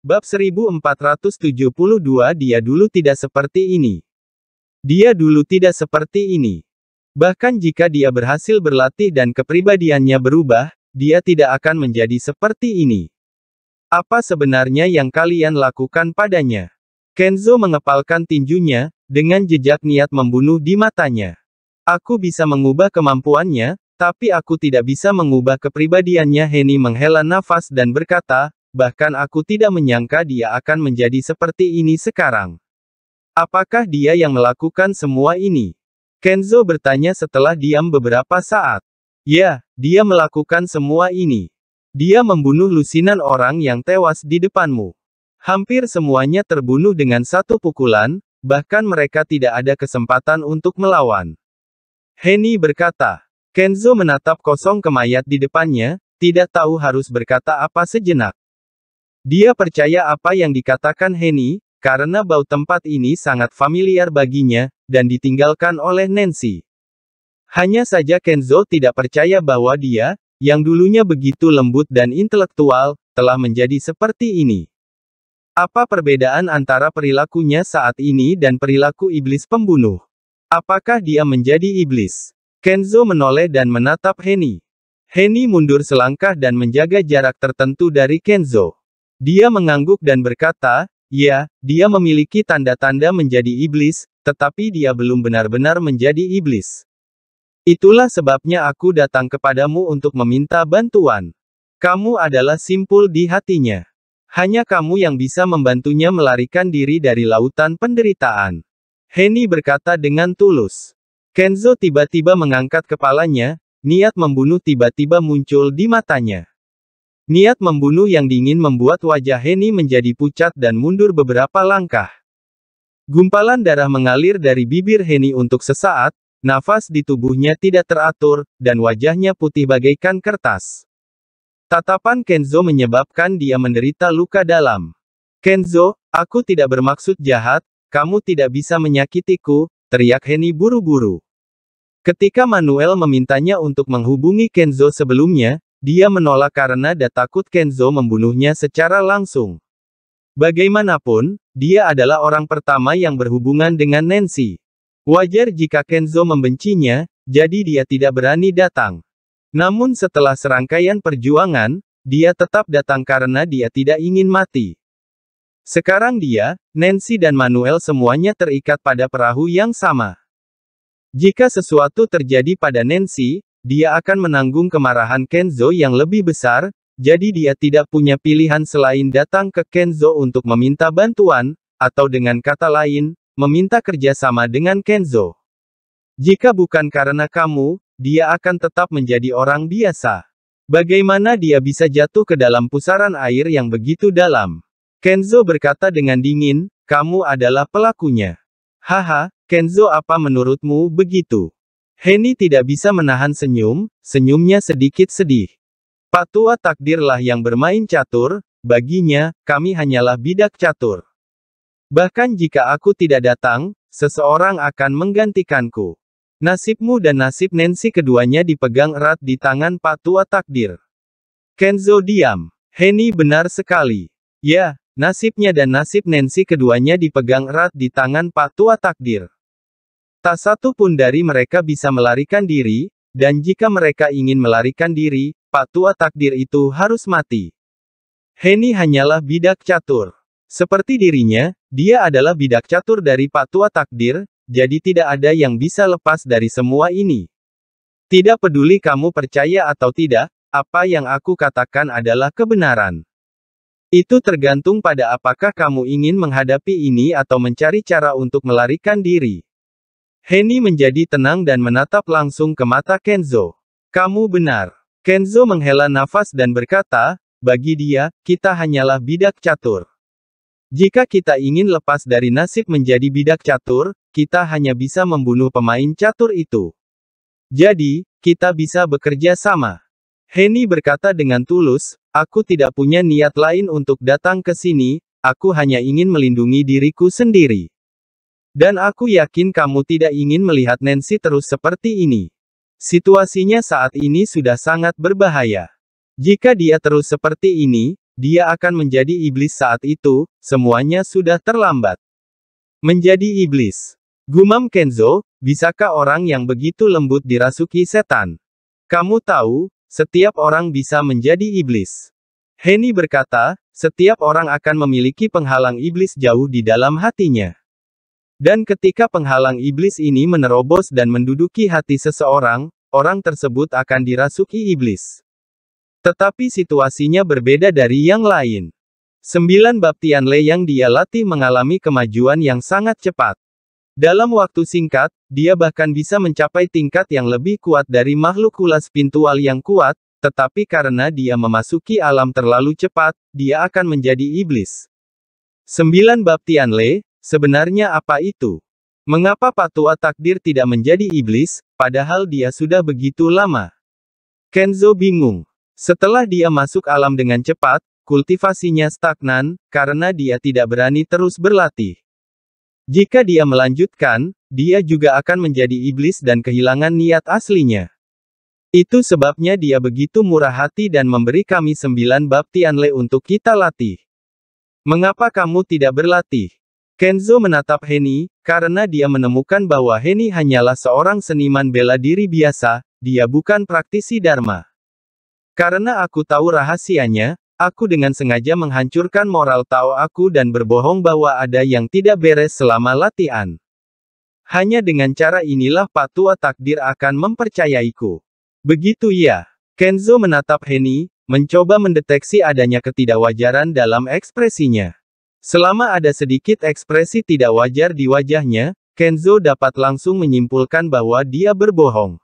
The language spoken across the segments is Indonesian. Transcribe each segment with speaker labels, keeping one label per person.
Speaker 1: Bab 1472 Dia dulu tidak seperti ini. Dia dulu tidak seperti ini. Bahkan jika dia berhasil berlatih dan kepribadiannya berubah, dia tidak akan menjadi seperti ini. Apa sebenarnya yang kalian lakukan padanya? Kenzo mengepalkan tinjunya, dengan jejak niat membunuh di matanya. Aku bisa mengubah kemampuannya, tapi aku tidak bisa mengubah kepribadiannya Heni menghela nafas dan berkata, Bahkan aku tidak menyangka dia akan menjadi seperti ini sekarang. Apakah dia yang melakukan semua ini? Kenzo bertanya setelah diam beberapa saat. Ya, dia melakukan semua ini. Dia membunuh lusinan orang yang tewas di depanmu. Hampir semuanya terbunuh dengan satu pukulan, bahkan mereka tidak ada kesempatan untuk melawan. Henny berkata. Kenzo menatap kosong ke mayat di depannya, tidak tahu harus berkata apa sejenak. Dia percaya apa yang dikatakan Henny, karena bau tempat ini sangat familiar baginya, dan ditinggalkan oleh Nancy. Hanya saja Kenzo tidak percaya bahwa dia, yang dulunya begitu lembut dan intelektual, telah menjadi seperti ini. Apa perbedaan antara perilakunya saat ini dan perilaku iblis pembunuh? Apakah dia menjadi iblis? Kenzo menoleh dan menatap Henny. Henny mundur selangkah dan menjaga jarak tertentu dari Kenzo. Dia mengangguk dan berkata, ya, dia memiliki tanda-tanda menjadi iblis, tetapi dia belum benar-benar menjadi iblis. Itulah sebabnya aku datang kepadamu untuk meminta bantuan. Kamu adalah simpul di hatinya. Hanya kamu yang bisa membantunya melarikan diri dari lautan penderitaan. Henny berkata dengan tulus. Kenzo tiba-tiba mengangkat kepalanya, niat membunuh tiba-tiba muncul di matanya. Niat membunuh yang dingin membuat wajah Henny menjadi pucat dan mundur beberapa langkah. Gumpalan darah mengalir dari bibir Henny untuk sesaat, nafas di tubuhnya tidak teratur, dan wajahnya putih bagaikan kertas. Tatapan Kenzo menyebabkan dia menderita luka dalam. Kenzo, aku tidak bermaksud jahat, kamu tidak bisa menyakitiku, teriak Henny buru-buru. Ketika Manuel memintanya untuk menghubungi Kenzo sebelumnya, dia menolak karena dia takut Kenzo membunuhnya secara langsung. Bagaimanapun, dia adalah orang pertama yang berhubungan dengan Nancy. Wajar jika Kenzo membencinya, jadi dia tidak berani datang. Namun setelah serangkaian perjuangan, dia tetap datang karena dia tidak ingin mati. Sekarang dia, Nancy dan Manuel semuanya terikat pada perahu yang sama. Jika sesuatu terjadi pada Nancy, dia akan menanggung kemarahan Kenzo yang lebih besar, jadi dia tidak punya pilihan selain datang ke Kenzo untuk meminta bantuan, atau dengan kata lain, meminta kerjasama dengan Kenzo. Jika bukan karena kamu, dia akan tetap menjadi orang biasa. Bagaimana dia bisa jatuh ke dalam pusaran air yang begitu dalam? Kenzo berkata dengan dingin, kamu adalah pelakunya. Haha, Kenzo apa menurutmu begitu? Henny tidak bisa menahan senyum, senyumnya sedikit sedih. Pak Tua takdirlah yang bermain catur, baginya, kami hanyalah bidak catur. Bahkan jika aku tidak datang, seseorang akan menggantikanku. Nasibmu dan nasib Nancy keduanya dipegang erat di tangan Pak Tua takdir. Kenzo diam. Henny benar sekali. Ya, nasibnya dan nasib Nancy keduanya dipegang erat di tangan Pak Tua takdir. Tak satu pun dari mereka bisa melarikan diri, dan jika mereka ingin melarikan diri, Pak tua takdir itu harus mati. Heni hanyalah bidak catur. Seperti dirinya, dia adalah bidak catur dari Pak tua takdir, jadi tidak ada yang bisa lepas dari semua ini. Tidak peduli kamu percaya atau tidak, apa yang aku katakan adalah kebenaran. Itu tergantung pada apakah kamu ingin menghadapi ini atau mencari cara untuk melarikan diri. Henny menjadi tenang dan menatap langsung ke mata Kenzo. Kamu benar. Kenzo menghela nafas dan berkata, bagi dia, kita hanyalah bidak catur. Jika kita ingin lepas dari nasib menjadi bidak catur, kita hanya bisa membunuh pemain catur itu. Jadi, kita bisa bekerja sama. Henny berkata dengan tulus, aku tidak punya niat lain untuk datang ke sini, aku hanya ingin melindungi diriku sendiri. Dan aku yakin kamu tidak ingin melihat Nancy terus seperti ini. Situasinya saat ini sudah sangat berbahaya. Jika dia terus seperti ini, dia akan menjadi iblis saat itu, semuanya sudah terlambat. Menjadi iblis. Gumam Kenzo, bisakah orang yang begitu lembut dirasuki setan? Kamu tahu, setiap orang bisa menjadi iblis. Henny berkata, setiap orang akan memiliki penghalang iblis jauh di dalam hatinya. Dan ketika penghalang iblis ini menerobos dan menduduki hati seseorang, orang tersebut akan dirasuki iblis. Tetapi situasinya berbeda dari yang lain. Sembilan Baptian Le yang dia latih mengalami kemajuan yang sangat cepat. Dalam waktu singkat, dia bahkan bisa mencapai tingkat yang lebih kuat dari makhluk kulas pintual yang kuat, tetapi karena dia memasuki alam terlalu cepat, dia akan menjadi iblis. Sembilan Baptian Le. Sebenarnya apa itu? Mengapa Patua Takdir tidak menjadi iblis, padahal dia sudah begitu lama? Kenzo bingung. Setelah dia masuk alam dengan cepat, kultivasinya stagnan, karena dia tidak berani terus berlatih. Jika dia melanjutkan, dia juga akan menjadi iblis dan kehilangan niat aslinya. Itu sebabnya dia begitu murah hati dan memberi kami sembilan Baptianle le untuk kita latih. Mengapa kamu tidak berlatih? Kenzo menatap Henny, karena dia menemukan bahwa Henny hanyalah seorang seniman bela diri biasa, dia bukan praktisi Dharma. Karena aku tahu rahasianya, aku dengan sengaja menghancurkan moral Tao aku dan berbohong bahwa ada yang tidak beres selama latihan. Hanya dengan cara inilah patua takdir akan mempercayaiku. Begitu ya. Kenzo menatap Henny, mencoba mendeteksi adanya ketidakwajaran dalam ekspresinya. Selama ada sedikit ekspresi tidak wajar di wajahnya, Kenzo dapat langsung menyimpulkan bahwa dia berbohong.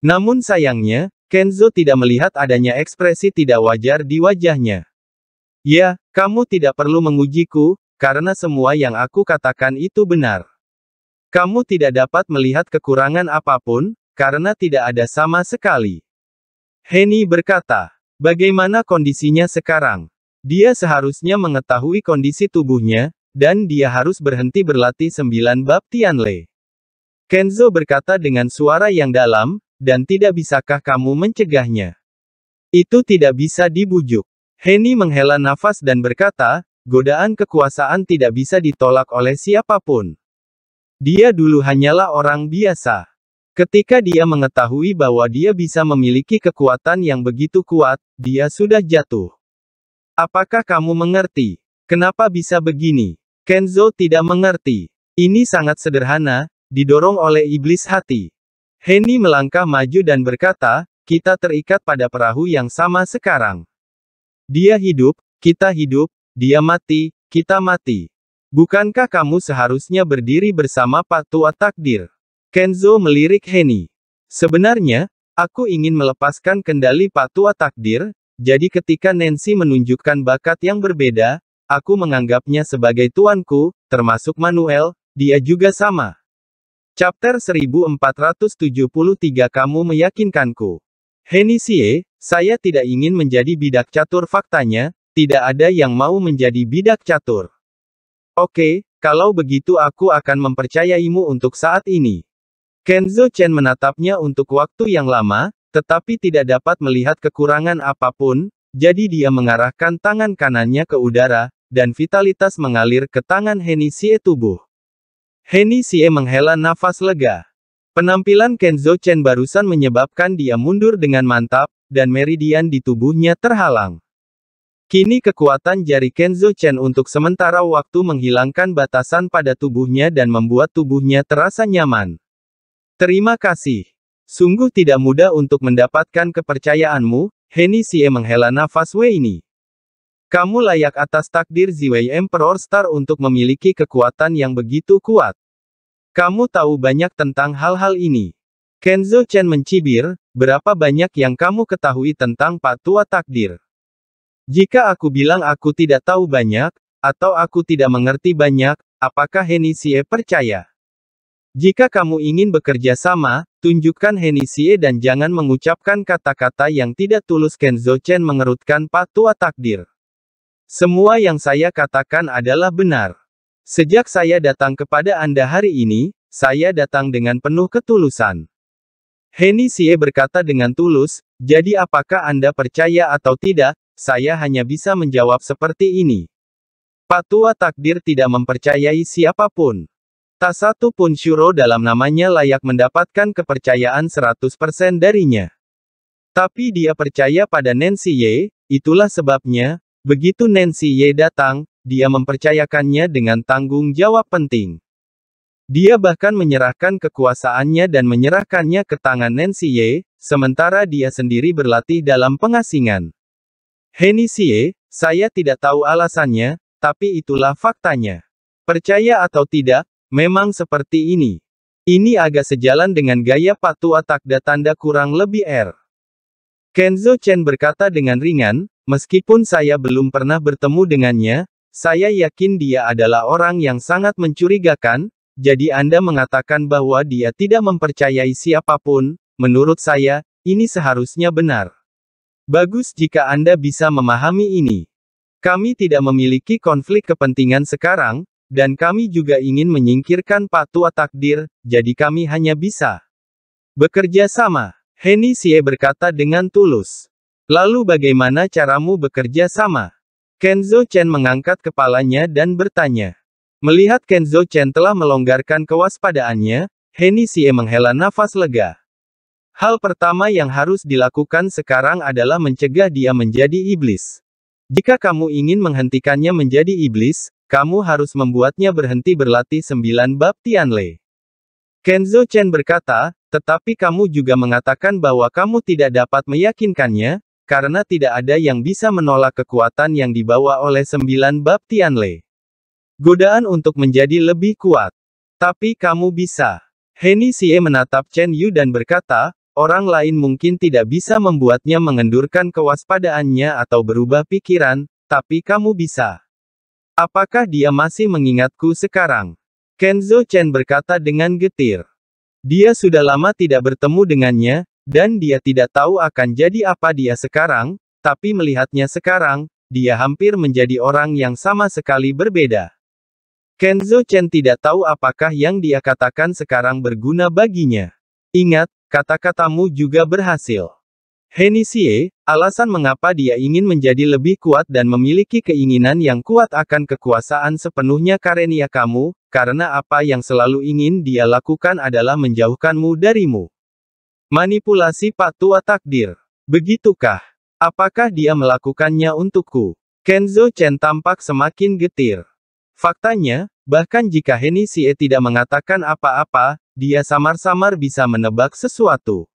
Speaker 1: Namun sayangnya, Kenzo tidak melihat adanya ekspresi tidak wajar di wajahnya. Ya, kamu tidak perlu mengujiku, karena semua yang aku katakan itu benar. Kamu tidak dapat melihat kekurangan apapun, karena tidak ada sama sekali. Henny berkata, bagaimana kondisinya sekarang? Dia seharusnya mengetahui kondisi tubuhnya, dan dia harus berhenti berlatih sembilan bab Tianle. Kenzo berkata dengan suara yang dalam, dan tidak bisakah kamu mencegahnya? Itu tidak bisa dibujuk. Henny menghela nafas dan berkata, godaan kekuasaan tidak bisa ditolak oleh siapapun. Dia dulu hanyalah orang biasa. Ketika dia mengetahui bahwa dia bisa memiliki kekuatan yang begitu kuat, dia sudah jatuh. Apakah kamu mengerti? Kenapa bisa begini? Kenzo tidak mengerti. Ini sangat sederhana, didorong oleh iblis hati. Henny melangkah maju dan berkata, kita terikat pada perahu yang sama sekarang. Dia hidup, kita hidup, dia mati, kita mati. Bukankah kamu seharusnya berdiri bersama Pak Takdir? Kenzo melirik Henny. Sebenarnya, aku ingin melepaskan kendali Pak Takdir, jadi ketika Nancy menunjukkan bakat yang berbeda, aku menganggapnya sebagai tuanku, termasuk Manuel, dia juga sama. Chapter 1473 Kamu Meyakinkanku Henisie, saya tidak ingin menjadi bidak catur faktanya, tidak ada yang mau menjadi bidak catur. Oke, kalau begitu aku akan mempercayaimu untuk saat ini. Kenzo Chen menatapnya untuk waktu yang lama, tetapi tidak dapat melihat kekurangan apapun, jadi dia mengarahkan tangan kanannya ke udara, dan vitalitas mengalir ke tangan Henny Sie tubuh. Henny Sie menghela nafas lega. Penampilan Kenzo Chen barusan menyebabkan dia mundur dengan mantap, dan meridian di tubuhnya terhalang. Kini kekuatan jari Kenzo Chen untuk sementara waktu menghilangkan batasan pada tubuhnya dan membuat tubuhnya terasa nyaman. Terima kasih. Sungguh tidak mudah untuk mendapatkan kepercayaanmu, Henny Sie menghela nafas Wei ini. Kamu layak atas takdir Ziwei Emperor Star untuk memiliki kekuatan yang begitu kuat. Kamu tahu banyak tentang hal-hal ini. Kenzo Chen mencibir, berapa banyak yang kamu ketahui tentang Pak Tua Takdir. Jika aku bilang aku tidak tahu banyak, atau aku tidak mengerti banyak, apakah Henny percaya? Jika kamu ingin bekerja sama, tunjukkan Henisie dan jangan mengucapkan kata-kata yang tidak tulus Kenzo Chen mengerutkan patua takdir. Semua yang saya katakan adalah benar. Sejak saya datang kepada Anda hari ini, saya datang dengan penuh ketulusan. Heni Xie berkata dengan tulus, jadi apakah Anda percaya atau tidak, saya hanya bisa menjawab seperti ini. Patua takdir tidak mempercayai siapapun. Tak satu pun Shuro dalam namanya layak mendapatkan kepercayaan 100% darinya. Tapi dia percaya pada Nancy Ye, itulah sebabnya, begitu Nancy Ye datang, dia mempercayakannya dengan tanggung jawab penting. Dia bahkan menyerahkan kekuasaannya dan menyerahkannya ke tangan Nancy Ye, sementara dia sendiri berlatih dalam pengasingan. Ye, saya tidak tahu alasannya, tapi itulah faktanya. Percaya atau tidak, Memang seperti ini. Ini agak sejalan dengan gaya patua takda tanda kurang lebih R. Kenzo Chen berkata dengan ringan, meskipun saya belum pernah bertemu dengannya, saya yakin dia adalah orang yang sangat mencurigakan, jadi Anda mengatakan bahwa dia tidak mempercayai siapapun, menurut saya, ini seharusnya benar. Bagus jika Anda bisa memahami ini. Kami tidak memiliki konflik kepentingan sekarang, dan kami juga ingin menyingkirkan patua takdir, jadi kami hanya bisa bekerja sama. Heni Sie berkata dengan tulus. Lalu bagaimana caramu bekerja sama? Kenzo Chen mengangkat kepalanya dan bertanya. Melihat Kenzo Chen telah melonggarkan kewaspadaannya, Heni Sie menghela nafas lega. Hal pertama yang harus dilakukan sekarang adalah mencegah dia menjadi iblis. Jika kamu ingin menghentikannya menjadi iblis, kamu harus membuatnya berhenti berlatih sembilan bab Tianle. Kenzo Chen berkata, tetapi kamu juga mengatakan bahwa kamu tidak dapat meyakinkannya, karena tidak ada yang bisa menolak kekuatan yang dibawa oleh sembilan bab Tianle. Godaan untuk menjadi lebih kuat. Tapi kamu bisa. Heni Xie menatap Chen Yu dan berkata, orang lain mungkin tidak bisa membuatnya mengendurkan kewaspadaannya atau berubah pikiran, tapi kamu bisa. Apakah dia masih mengingatku sekarang? Kenzo Chen berkata dengan getir. Dia sudah lama tidak bertemu dengannya, dan dia tidak tahu akan jadi apa dia sekarang, tapi melihatnya sekarang, dia hampir menjadi orang yang sama sekali berbeda. Kenzo Chen tidak tahu apakah yang dia katakan sekarang berguna baginya. Ingat, kata-katamu juga berhasil. Henisie, Alasan mengapa dia ingin menjadi lebih kuat dan memiliki keinginan yang kuat akan kekuasaan sepenuhnya karenia kamu, karena apa yang selalu ingin dia lakukan adalah menjauhkanmu darimu. Manipulasi patua takdir. Begitukah? Apakah dia melakukannya untukku? Kenzo Chen tampak semakin getir. Faktanya, bahkan jika Henny tidak mengatakan apa-apa, dia samar-samar bisa menebak sesuatu.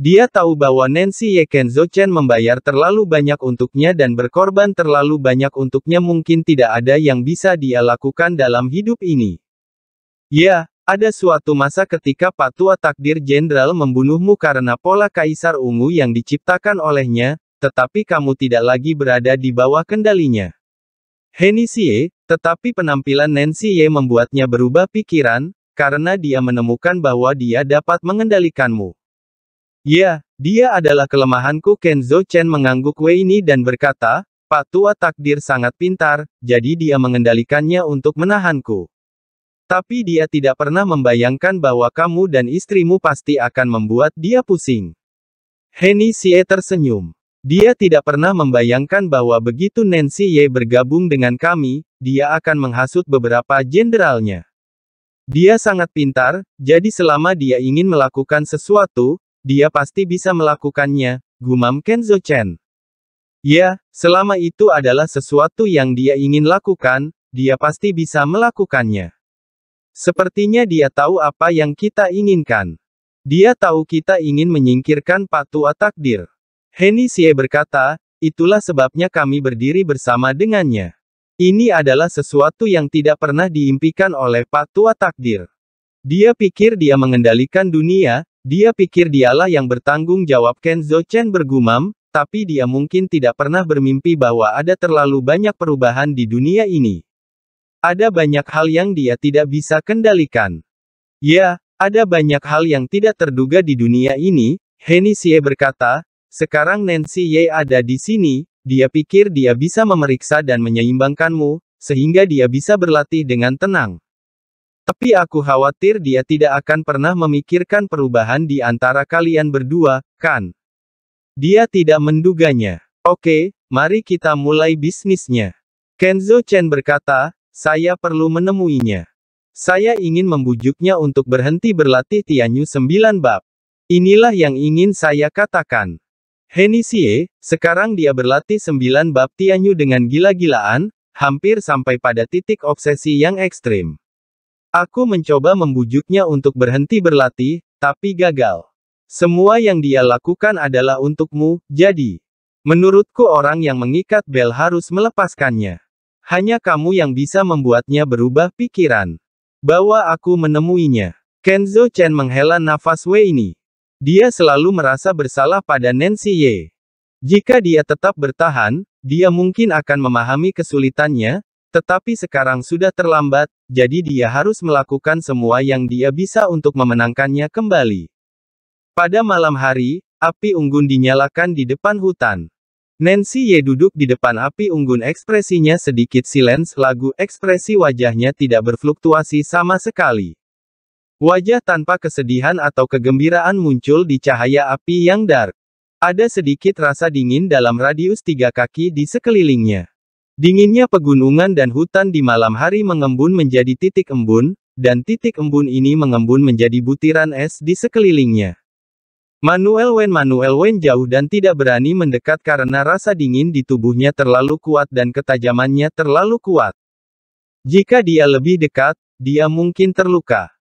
Speaker 1: Dia tahu bahwa Nancy Yekenzo Chen membayar terlalu banyak untuknya dan berkorban terlalu banyak untuknya mungkin tidak ada yang bisa dia lakukan dalam hidup ini. Ya, ada suatu masa ketika patua takdir jenderal membunuhmu karena pola kaisar ungu yang diciptakan olehnya, tetapi kamu tidak lagi berada di bawah kendalinya. Henisie, tetapi penampilan Nancy Ye membuatnya berubah pikiran, karena dia menemukan bahwa dia dapat mengendalikanmu. Ya, dia adalah kelemahanku Kenzo Chen mengangguk Weini dan berkata, Pak Tua takdir sangat pintar, jadi dia mengendalikannya untuk menahanku. Tapi dia tidak pernah membayangkan bahwa kamu dan istrimu pasti akan membuat dia pusing. Henny Xie tersenyum. Dia tidak pernah membayangkan bahwa begitu Nancy Ye bergabung dengan kami, dia akan menghasut beberapa jenderalnya. Dia sangat pintar, jadi selama dia ingin melakukan sesuatu, dia pasti bisa melakukannya, gumam Kenzo Chen. Ya, selama itu adalah sesuatu yang dia ingin lakukan, dia pasti bisa melakukannya. Sepertinya dia tahu apa yang kita inginkan. Dia tahu kita ingin menyingkirkan Pak Takdir. Henny Xie berkata, itulah sebabnya kami berdiri bersama dengannya. Ini adalah sesuatu yang tidak pernah diimpikan oleh Pak Takdir. Dia pikir dia mengendalikan dunia, dia pikir dialah yang bertanggung jawab Kenzo Chen bergumam, tapi dia mungkin tidak pernah bermimpi bahwa ada terlalu banyak perubahan di dunia ini. Ada banyak hal yang dia tidak bisa kendalikan. Ya, ada banyak hal yang tidak terduga di dunia ini, Henny Xie berkata, sekarang Nancy Ye ada di sini, dia pikir dia bisa memeriksa dan menyeimbangkanmu, sehingga dia bisa berlatih dengan tenang. Tapi aku khawatir dia tidak akan pernah memikirkan perubahan di antara kalian berdua, kan? Dia tidak menduganya. Oke, mari kita mulai bisnisnya. Kenzo Chen berkata, saya perlu menemuinya. Saya ingin membujuknya untuk berhenti berlatih Tianyu 9 bab. Inilah yang ingin saya katakan. Henisie, sekarang dia berlatih sembilan bab Tianyu dengan gila-gilaan, hampir sampai pada titik obsesi yang ekstrim. Aku mencoba membujuknya untuk berhenti berlatih, tapi gagal. Semua yang dia lakukan adalah untukmu, jadi. Menurutku orang yang mengikat bel harus melepaskannya. Hanya kamu yang bisa membuatnya berubah pikiran. Bahwa aku menemuinya. Kenzo Chen menghela nafas Wei ini. Dia selalu merasa bersalah pada Nancy Ye. Jika dia tetap bertahan, dia mungkin akan memahami kesulitannya, tetapi sekarang sudah terlambat, jadi dia harus melakukan semua yang dia bisa untuk memenangkannya kembali. Pada malam hari, api unggun dinyalakan di depan hutan. Nancy Ye duduk di depan api unggun ekspresinya sedikit silens, lagu ekspresi wajahnya tidak berfluktuasi sama sekali. Wajah tanpa kesedihan atau kegembiraan muncul di cahaya api yang dark. Ada sedikit rasa dingin dalam radius tiga kaki di sekelilingnya. Dinginnya pegunungan dan hutan di malam hari mengembun menjadi titik embun, dan titik embun ini mengembun menjadi butiran es di sekelilingnya. Manuel Wen Manuel Wen jauh dan tidak berani mendekat karena rasa dingin di tubuhnya terlalu kuat dan ketajamannya terlalu kuat. Jika dia lebih dekat, dia mungkin terluka.